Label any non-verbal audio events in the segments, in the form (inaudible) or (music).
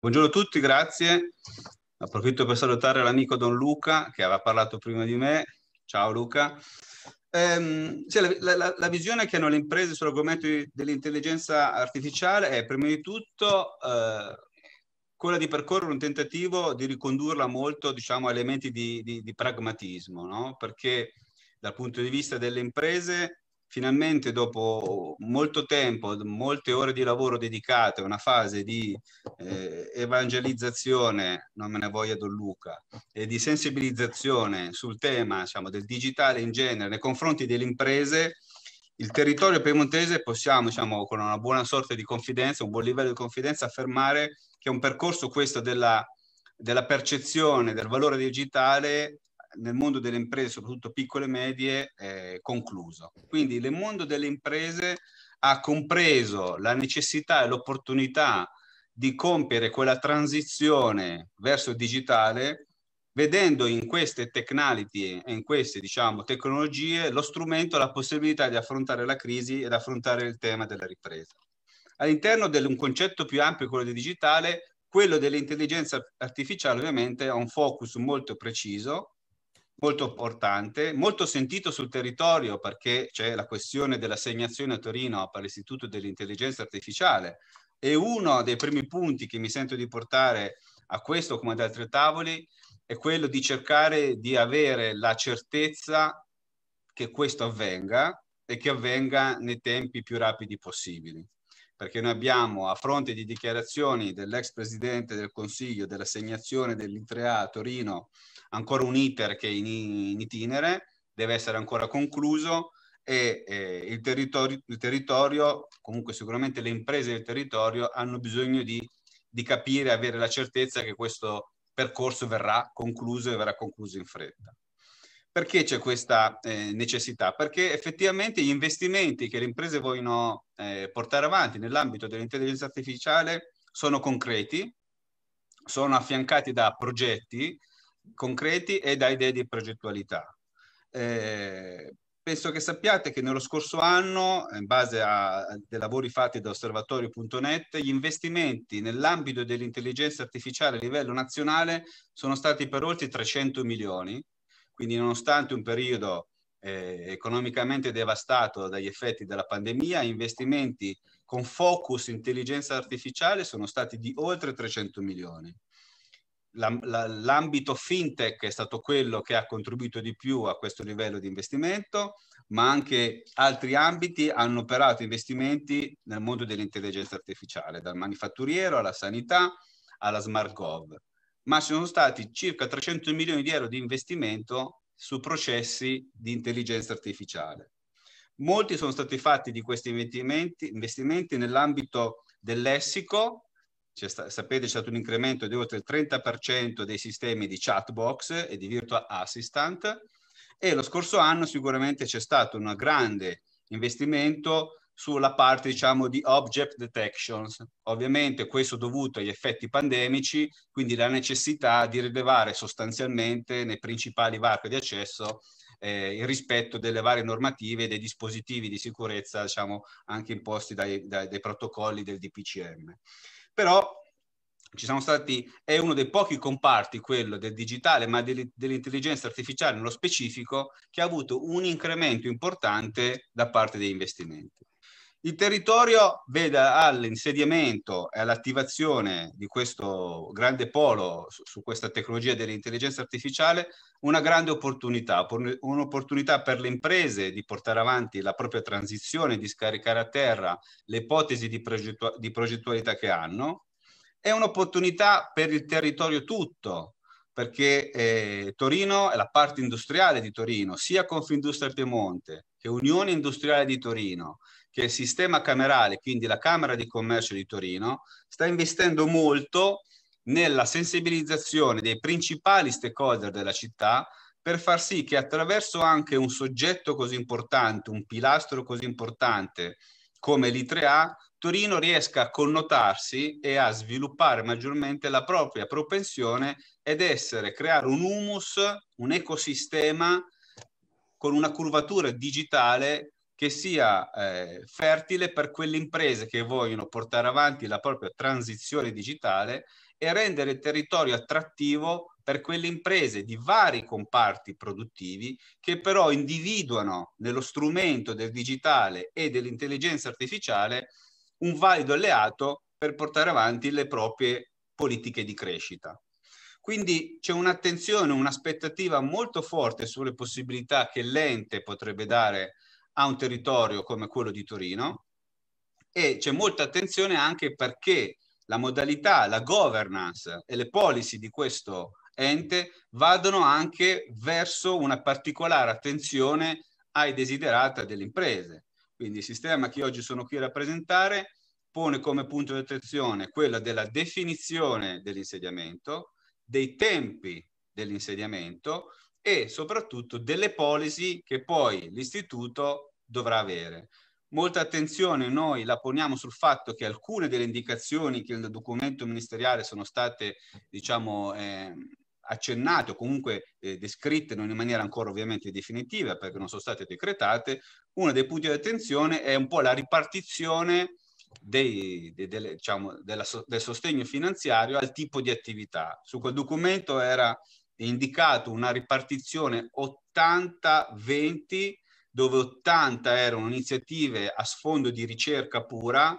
Buongiorno a tutti, grazie. Approfitto per salutare l'amico Don Luca che aveva parlato prima di me. Ciao Luca. Ehm, cioè, la, la, la, visione che hanno le imprese sull'argomento dell'intelligenza artificiale è prima di tutto eh, quella di percorrere un tentativo di ricondurla molto diciamo, a elementi di, di, di pragmatismo, no? perché dal punto di vista delle imprese finalmente dopo molto tempo, molte ore di lavoro dedicate a una fase di eh, evangelizzazione, non me ne voglia Don Luca, e di sensibilizzazione sul tema diciamo, del digitale in genere nei confronti delle imprese, il territorio piemontese possiamo, diciamo, con una buona sorta di confidenza, un buon livello di confidenza, affermare che un percorso questo della, della percezione del valore digitale nel mondo delle imprese, soprattutto piccole e medie, è concluso. Quindi il mondo delle imprese ha compreso la necessità e l'opportunità di compiere quella transizione verso il digitale vedendo in queste technology e in queste diciamo, tecnologie lo strumento, la possibilità di affrontare la crisi ed affrontare il tema della ripresa. All'interno di un concetto più ampio, quello di digitale, quello dell'intelligenza artificiale ovviamente ha un focus molto preciso molto importante, molto sentito sul territorio perché c'è la questione dell'assegnazione a Torino per l'Istituto dell'Intelligenza Artificiale e uno dei primi punti che mi sento di portare a questo come ad altri tavoli è quello di cercare di avere la certezza che questo avvenga e che avvenga nei tempi più rapidi possibili perché noi abbiamo a fronte di dichiarazioni dell'ex presidente del Consiglio dell'assegnazione dell'Itrea a Torino ancora un iter che è in, in itinere, deve essere ancora concluso e eh, il, territorio, il, territorio, comunque sicuramente le imprese del territorio hanno bisogno di, di capire, avere la certezza che questo percorso verrà concluso e verrà concluso in fretta. Perché c'è questa eh, necessità? Perché effettivamente gli investimenti che le imprese vogliono eh, portare avanti nell'ambito dell'intelligenza artificiale sono concreti, sono affiancati da progetti concreti e da idee di progettualità. Eh, penso che sappiate che nello scorso anno, in base a, a dei lavori fatti da osservatorio.net, gli investimenti nell'ambito dell'intelligenza artificiale a livello nazionale sono stati per oltre 300 milioni, quindi nonostante un periodo eh, economicamente devastato dagli effetti della pandemia, investimenti con focus intelligenza artificiale sono stati di oltre 300 milioni. L'ambito fintech è stato quello che ha contribuito di più a questo livello di investimento, ma anche altri ambiti hanno operato investimenti nel mondo dell'intelligenza artificiale, dal manifatturiero alla sanità alla smart SmartGov ma ci sono stati circa 300 milioni di euro di investimento su processi di intelligenza artificiale. Molti sono stati fatti di questi investimenti, investimenti nell'ambito del lessico, sta, sapete c'è stato un incremento di oltre il 30% dei sistemi di chatbox e di virtual assistant e lo scorso anno sicuramente c'è stato un grande investimento sulla parte diciamo di object detections. Ovviamente questo dovuto agli effetti pandemici, quindi la necessità di rilevare sostanzialmente nei principali varchi di accesso eh, il rispetto delle varie normative e dei dispositivi di sicurezza diciamo anche imposti dai, dai, dai protocolli del DPCM. Però ci sono stati, è uno dei pochi comparti, quello del digitale, ma dell'intelligenza artificiale nello specifico, che ha avuto un incremento importante da parte degli investimenti. Il territorio vede all'insediamento e all'attivazione di questo grande polo su, su questa tecnologia dell'intelligenza artificiale una grande opportunità, un'opportunità per le imprese di portare avanti la propria transizione, di scaricare a terra le ipotesi di, progettu- di progettualità che hanno, è un'opportunità per il territorio tutto, perché eh, Torino è la parte industriale di Torino, sia Confindustria Piemonte che Unione Industriale di Torino, che il sistema camerale, quindi la Camera di Commercio di Torino, sta investendo molto nella sensibilizzazione dei principali stakeholder della città per far sì che attraverso anche un soggetto così importante, un pilastro così importante come l'I3A, Torino riesca a connotarsi e a sviluppare maggiormente la propria propensione ed essere, creare un humus, un ecosistema con una curvatura digitale che sia eh, fertile per quelle imprese che vogliono portare avanti la propria transizione digitale e rendere il territorio attrattivo per quelle imprese di vari comparti produttivi che però individuano nello strumento del digitale e dell'intelligenza artificiale un valido alleato per portare avanti le proprie politiche di crescita. Quindi c'è un'attenzione, un'aspettativa molto forte sulle possibilità che l'ente potrebbe dare a un territorio come quello di Torino e c'è molta attenzione anche perché la modalità, la governance e le policy di questo ente vadano anche verso una particolare attenzione ai desiderata delle imprese, quindi il sistema che oggi sono qui a rappresentare pone come punto di attenzione quella della definizione dell'insediamento, dei tempi dell'insediamento e soprattutto delle policy che poi l'istituto dovrà avere. Molta attenzione noi la poniamo sul fatto che alcune delle indicazioni che nel documento ministeriale sono state, diciamo, eh, accennate o comunque eh, descritte non in maniera ancora ovviamente definitiva perché non sono state decretate, uno dei punti di attenzione è un po' la ripartizione dei, de, de, diciamo, della, del sostegno finanziario al tipo di attività. Su quel documento era indicato una ripartizione 80-20 dove 80 erano iniziative a sfondo di ricerca pura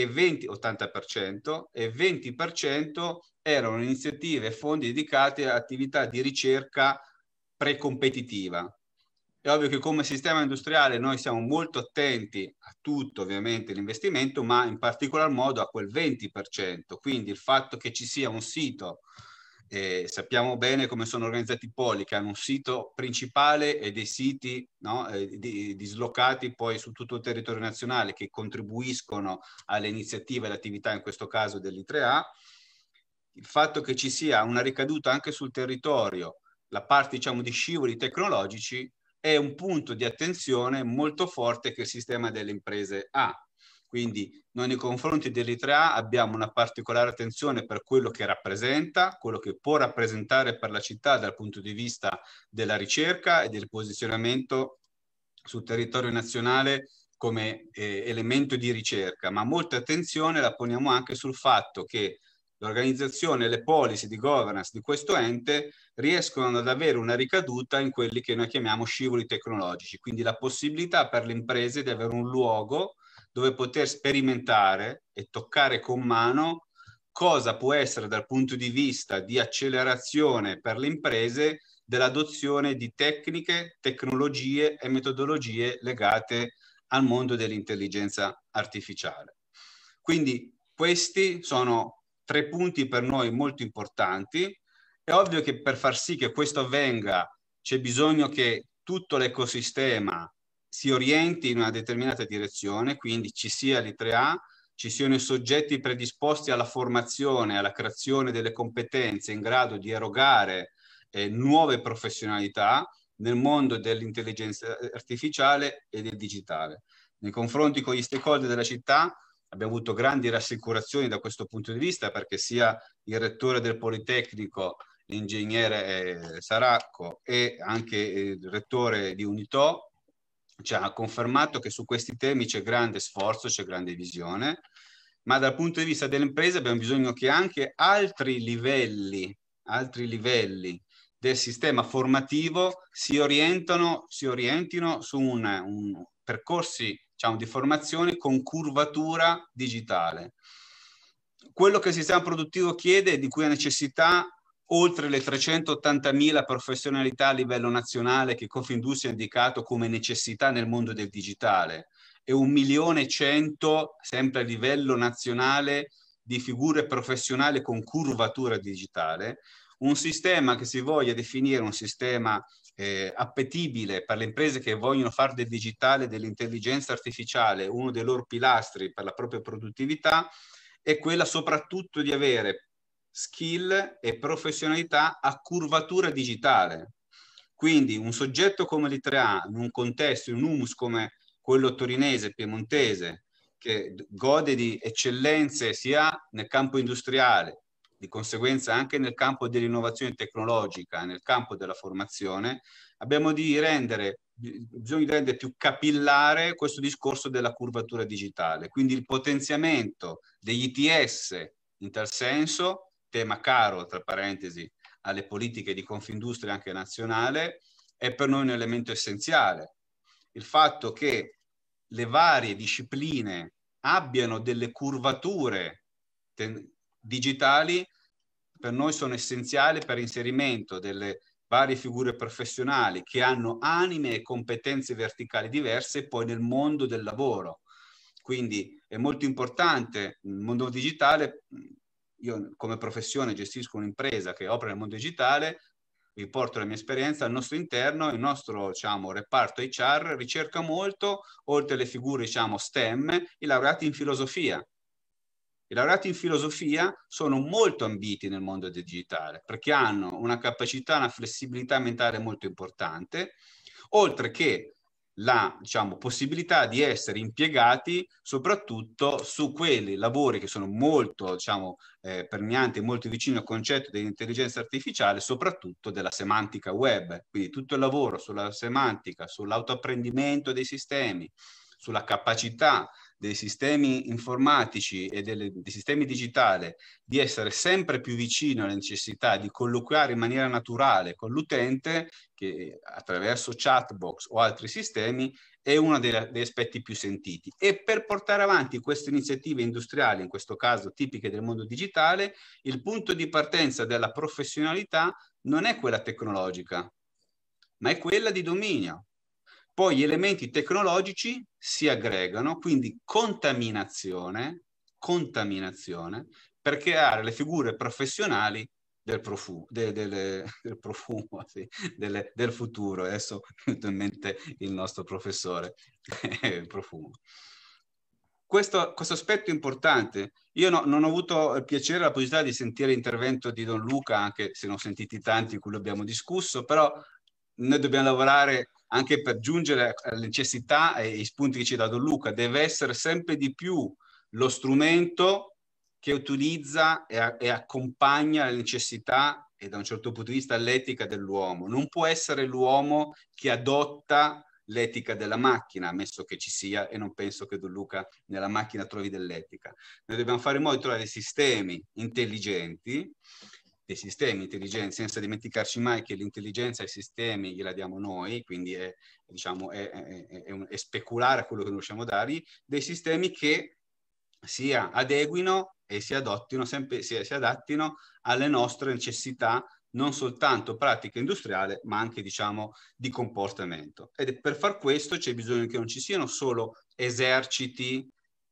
e 20, 80% e 20% erano iniziative e fondi dedicati a attività di ricerca precompetitiva. È ovvio che come sistema industriale noi siamo molto attenti a tutto ovviamente l'investimento, ma in particolar modo a quel 20%, quindi il fatto che ci sia un sito eh, sappiamo bene come sono organizzati i poli, che hanno un sito principale e dei siti no, eh, di, dislocati poi su tutto il territorio nazionale che contribuiscono alle iniziative e all'attività, in questo caso dell'I3A. Il fatto che ci sia una ricaduta anche sul territorio, la parte diciamo di scivoli tecnologici, è un punto di attenzione molto forte che il sistema delle imprese ha quindi noi nei confronti dell'Eritrea abbiamo una particolare attenzione per quello che rappresenta, quello che può rappresentare per la città dal punto di vista della ricerca e del posizionamento sul territorio nazionale come eh, elemento di ricerca, ma molta attenzione la poniamo anche sul fatto che l'organizzazione e le policy di governance di questo ente riescono ad avere una ricaduta in quelli che noi chiamiamo scivoli tecnologici, quindi la possibilità per le imprese di avere un luogo dove poter sperimentare e toccare con mano cosa può essere dal punto di vista di accelerazione per le imprese dell'adozione di tecniche, tecnologie e metodologie legate al mondo dell'intelligenza artificiale. Quindi questi sono tre punti per noi molto importanti. È ovvio che per far sì che questo avvenga c'è bisogno che tutto l'ecosistema si orienti in una determinata direzione, quindi ci sia l'I3A, ci siano i soggetti predisposti alla formazione, alla creazione delle competenze in grado di erogare eh, nuove professionalità nel mondo dell'intelligenza artificiale e del digitale. Nei confronti con gli stakeholder della città abbiamo avuto grandi rassicurazioni da questo punto di vista perché sia il rettore del Politecnico, l'ingegnere eh, Saracco e anche il rettore di Unito, ci ha confermato che su questi temi c'è grande sforzo, c'è grande visione, ma dal punto di vista delle imprese abbiamo bisogno che anche altri livelli, altri livelli del sistema formativo si, orientano, si orientino su un, un percorsi diciamo, di formazione con curvatura digitale. Quello che il sistema produttivo chiede e di cui ha necessità oltre le 380.000 professionalità a livello nazionale che Confindustria ha indicato come necessità nel mondo del digitale e 1.100.000, sempre a livello nazionale, di figure professionali con curvatura digitale, un sistema che si voglia definire un sistema eh, appetibile per le imprese che vogliono fare del digitale e dell'intelligenza artificiale uno dei loro pilastri per la propria produttività è quella soprattutto di avere skill e professionalità a curvatura digitale. Quindi un soggetto come l'I3A, in un contesto, in un humus come quello torinese, piemontese, che gode di eccellenze sia nel campo industriale, di conseguenza anche nel campo dell'innovazione tecnologica, nel campo della formazione, abbiamo di rendere, bisogna di rendere più capillare questo discorso della curvatura digitale, quindi il potenziamento degli ITS in tal senso tema caro, tra parentesi, alle politiche di Confindustria anche nazionale, è per noi un elemento essenziale. Il fatto che le varie discipline abbiano delle curvature ten- digitali per noi sono essenziali per l'inserimento delle varie figure professionali che hanno anime e competenze verticali diverse poi nel mondo del lavoro. Quindi è molto importante il mondo digitale io come professione gestisco un'impresa che opera nel mondo digitale, vi porto la mia esperienza al nostro interno, il nostro diciamo, reparto HR ricerca molto, oltre alle figure diciamo, STEM, i laureati in filosofia. I laureati in filosofia sono molto ambiti nel mondo del digitale perché hanno una capacità, una flessibilità mentale molto importante, oltre che la diciamo, possibilità di essere impiegati soprattutto su quei lavori che sono molto diciamo, eh, permeanti e molto vicini al concetto dell'intelligenza artificiale, soprattutto della semantica web. Quindi tutto il lavoro sulla semantica, sull'autoapprendimento dei sistemi, sulla capacità dei sistemi informatici e delle, dei sistemi digitali di essere sempre più vicino alle necessità di colloquiare in maniera naturale con l'utente, che attraverso chatbox o altri sistemi, è uno dei, degli aspetti più sentiti. E per portare avanti queste iniziative industriali, in questo caso tipiche del mondo digitale, il punto di partenza della professionalità non è quella tecnologica, ma è quella di dominio, poi gli elementi tecnologici si aggregano, quindi contaminazione, contaminazione per creare le figure professionali del, profumo, del, del, del, profumo, (laughs) sì, del, del futuro. Adesso mi in mente il nostro professore, (laughs) il profumo. Questo, questo, aspetto è importante. Io no, non ho avuto il piacere la possibilità di sentire l'intervento di Don Luca, anche se ne ho sentiti tanti di cui abbiamo discusso, però noi dobbiamo lavorare anche per giungere alle necessità e ai spunti che ci ha dato Luca, deve essere sempre di più lo strumento che utilizza e, e accompagna le necessità e da un certo punto di vista l'etica dell'uomo. Non può essere l'uomo che adotta l'etica della macchina, ammesso che ci sia, e non penso che Don Luca nella macchina trovi dell'etica. Noi dobbiamo fare in modo di trovare sistemi intelligenti dei sistemi intelligenti, senza dimenticarci mai che l'intelligenza ai sistemi gliela diamo noi, quindi è, diciamo, è, è, è un, speculare a quello che noi riusciamo a dargli, dei sistemi che si adeguino e si, adottino sempre, si, si adattino alle nostre necessità non soltanto pratica industriale, ma anche diciamo di comportamento. Ed per far questo c'è bisogno che non ci siano solo eserciti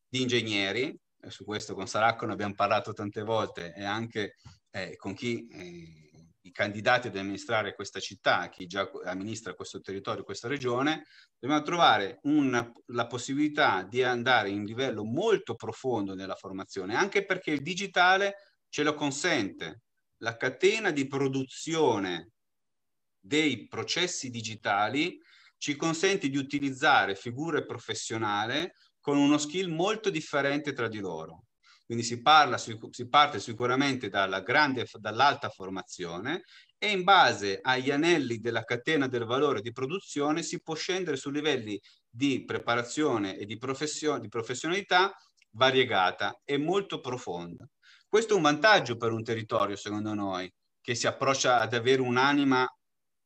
di ingegneri, su questo con Saracco ne abbiamo parlato tante volte, e anche eh, con chi eh, i candidati ad amministrare questa città, chi già amministra questo territorio, questa regione, dobbiamo trovare una, la possibilità di andare in livello molto profondo nella formazione, anche perché il digitale ce lo consente. La catena di produzione dei processi digitali ci consente di utilizzare figure professionali con uno skill molto differente tra di loro quindi si, parla, si parte sicuramente dalla grande, dall'alta formazione e in base agli anelli della catena del valore di produzione si può scendere su livelli di preparazione e di, profession di professionalità variegata e molto profonda. Questo è un vantaggio per un territorio, secondo noi, che si approccia ad avere un'anima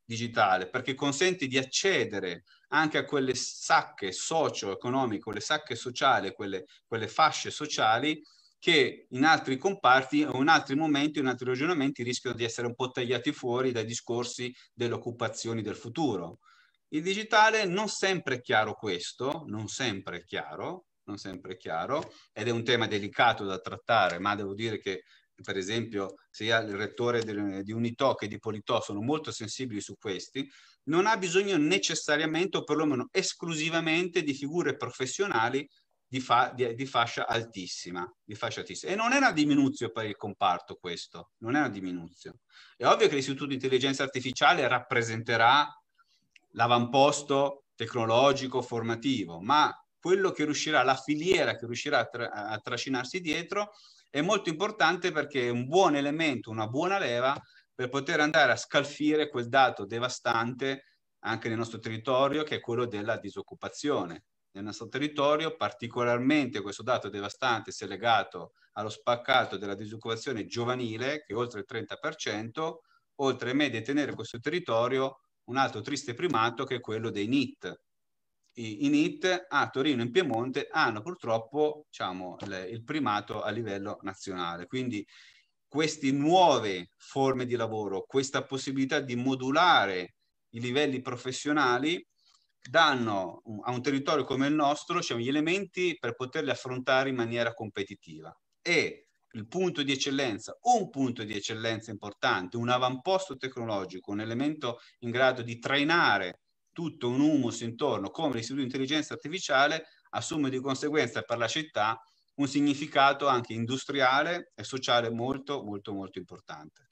digitale, perché consente di accedere anche a quelle sacche socio-economiche, quelle sacche sociali, quelle, quelle fasce sociali che in altri comparti o in altri momenti o in altri ragionamenti rischiano di essere un po' tagliati fuori dai discorsi delle occupazioni del futuro. Il digitale non sempre è chiaro questo, non sempre è chiaro, non sempre è chiaro, ed è un tema delicato da trattare, ma devo dire che per esempio sia il rettore di Unito che di Politò sono molto sensibili su questi, non ha bisogno necessariamente o perlomeno esclusivamente di figure professionali di, fa, di, di, fascia di, fascia altissima, E non è una diminuzione per il comparto questo, non è una diminuzione. È ovvio che l'Istituto di Intelligenza Artificiale rappresenterà l'avamposto tecnologico, formativo, ma quello che riuscirà, la filiera che riuscirà a, tra, a trascinarsi dietro è molto importante perché è un buon elemento, una buona leva per poter andare a scalfire quel dato devastante anche nel nostro territorio che è quello della disoccupazione nel nostro territorio, particolarmente questo dato devastante si è legato allo spaccato della disoccupazione giovanile, che è oltre il 30%, oltre a me detenere questo territorio un altro triste primato che è quello dei NIT. I, i NIT a Torino e in Piemonte hanno purtroppo diciamo, le, il primato a livello nazionale. Quindi queste nuove forme di lavoro, questa possibilità di modulare i livelli professionali danno a un territorio come il nostro cioè, gli elementi per poterli affrontare in maniera competitiva. E il punto di eccellenza, un punto di eccellenza importante, un avamposto tecnologico, un elemento in grado di trainare tutto un humus intorno come l'istituto di intelligenza artificiale, assume di conseguenza per la città un significato anche industriale e sociale molto, molto, molto importante.